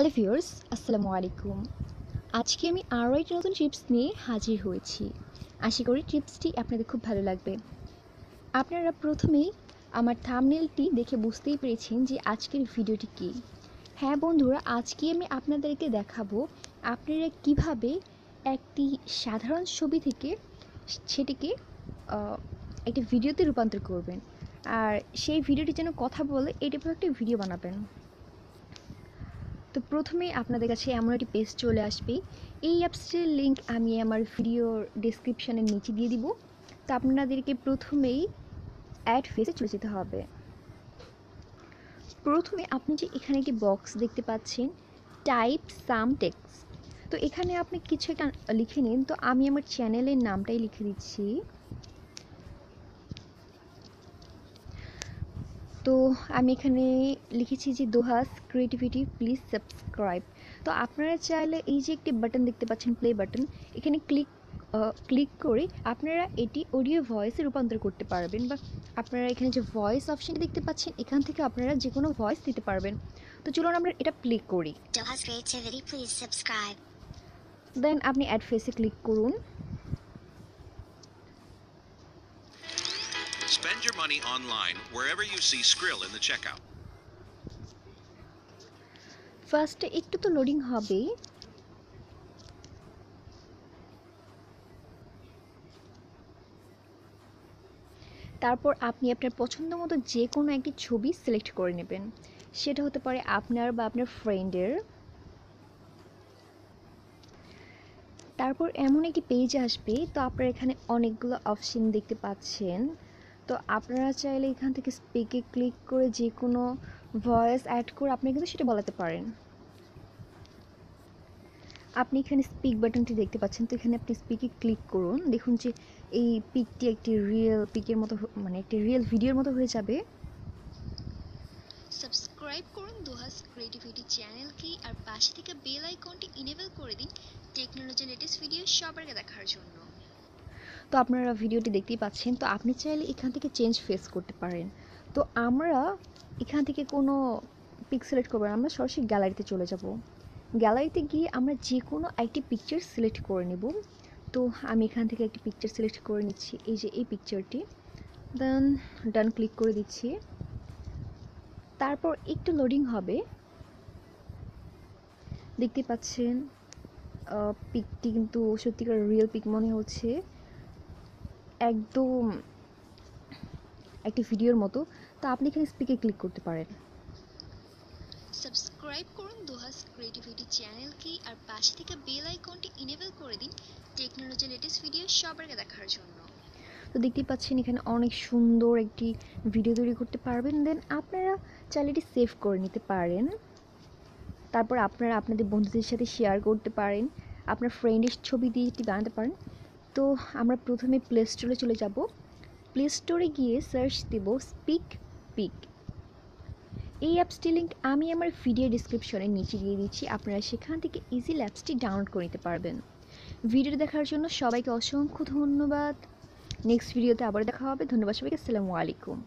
Hello viewers আসসালামু আলাইকুম আজকে আমি আরও একটি নতুন টিপস নিয়ে হাজির হয়েছি আশা করি টিপসটি আপনাদের খুব ভালো লাগবে আপনারা প্রথমেই আমার থামনেলটি দেখে বুঝতেই পেরেছেন যে আজকের ভিডিওটি কী হ্যাঁ বন্ধুরা আজকে আমি আপনাদেরকে দেখাবো আপনারা কিভাবে একটি সাধারণ ছবি থেকে সেটিকে একটি ভিডিওতে রূপান্তর করবেন আর সেই ভিডিওটি যেন কথা বলে এটি একটি ভিডিও বানাবেন তো প্রথমে আপনাদের কাছে এমন একটি পেজ চলে আসবে এই অ্যাপসটির লিঙ্ক আমি আমার ভিডিওর ডিসক্রিপশানের নিচে দিয়ে দিব তো আপনাদেরকে প্রথমেই অ্যাড ফেসে চলে যেতে হবে প্রথমে আপনি যে এখানে একটি বক্স দেখতে পাচ্ছেন টাইপ সাম টেক্সট তো এখানে আপনি কিছু একটা লিখে নিন তো আমি আমার চ্যানেলের নামটাই লিখে দিচ্ছি তো আমি এখানে লিখেছি যে দোহাস ক্রিয়েটিভিটি প্লিজ সাবস্ক্রাইব তো আপনারা চাইলে এই যে একটি বাটন দেখতে পাচ্ছেন প্লে বাটন এখানে ক্লিক ক্লিক করে আপনারা এটি অডিও ভয়েসে রূপান্তর করতে পারবেন বা আপনারা এখানে যে ভয়েস অপশন দেখতে পাচ্ছেন এখান থেকে আপনারা যে কোনো ভয়েস দিতে পারবেন তো চলুন আমরা এটা প্লে করি দেন আপনি অ্যাড ফেসে ক্লিক করুন Spend your money online wherever you see Skrill in the checkout. ফার্স্টে একটু তো লোডিং hobby. তারপর আপনি আপনার পছন্দ মতো যে কোনো একটি ছবি সিলেক্ট করে নেবেন সেটা হতে পারে আপনার বা আপনার ফ্রেন্ডের তারপর এমন একটি পেজ আসবে তো আপনারা এখানে অনেকগুলো অপশন দেখতে পাচ্ছেন তো আপনারা চাইলে এখান থেকে স্পিকে ক্লিক করে যে কোনো ভয়েস অ্যাড করে আপনি কিন্তু সেটা বলাতে পারেন আপনি এখানে স্পিক বাটনটি দেখতে পাচ্ছেন তো এখানে আপনি স্পিকে ক্লিক করুন দেখুন যে এই পিকটি একটি রিয়েল পিকের মতো মানে একটি রিয়েল ভিডিওর মতো হয়ে যাবে সাবস্ক্রাইব করুন দোহাস ক্রিয়েটিভিটি চ্যানেলকে আর পাশে থেকে বেল আইকনটি ইনেবল করে দিন টেকনোলজি লেটেস্ট ভিডিও সবার আগে দেখার জন্য তো আপনারা ভিডিওটি দেখতেই পাচ্ছেন তো আপনি চাইলে এখান থেকে চেঞ্জ ফেস করতে পারেন তো আমরা এখান থেকে কোনো পিক সিলেক্ট করবো না আমরা সরাসরি গ্যালারিতে চলে যাব গ্যালারিতে গিয়ে আমরা যে কোনো একটি পিকচার সিলেক্ট করে নেব তো আমি এখান থেকে একটি পিকচার সিলেক্ট করে নিচ্ছি এই যে এই পিকচারটি দেন ডান ক্লিক করে দিচ্ছি তারপর একটু লোডিং হবে দেখতে পাচ্ছেন পিকটি কিন্তু সত্যিকার রিয়েল পিক মনে হচ্ছে একদম একটি ভিডিওর মতো তো আপনি এখানে স্পিকে ক্লিক করতে পারেন সাবস্ক্রাইব করুন দোহাস ক্রিয়েটিভিটি চ্যানেলকে আর পাশে থেকে বেল আইকনটি ইনেবল করে দিন টেকনোলজি লেটেস্ট ভিডিও সবার আগে দেখার জন্য তো দেখতেই পাচ্ছেন এখানে অনেক সুন্দর একটি ভিডিও তৈরি করতে পারবেন দেন আপনারা চ্যানেলটি সেভ করে নিতে পারেন তারপর আপনারা আপনাদের বন্ধুদের সাথে শেয়ার করতে পারেন আপনার ফ্রেন্ডের ছবি দিয়ে এটি বানাতে পারেন তো আমরা প্রথমে প্লে স্টোরে চলে যাব প্লে স্টোরে গিয়ে সার্চ দেব স্পিক পিক এই অ্যাপসটি লিঙ্ক আমি আমার ভিডিও ডিসক্রিপশনে নিচে দিয়ে দিচ্ছি আপনারা সেখান থেকে ইজি অ্যাপসটি ডাউনলোড করে নিতে পারবেন ভিডিও দেখার জন্য সবাইকে অসংখ্য ধন্যবাদ নেক্সট ভিডিওতে আবার দেখা হবে ধন্যবাদ সবাইকে আসসালামু আলাইকুম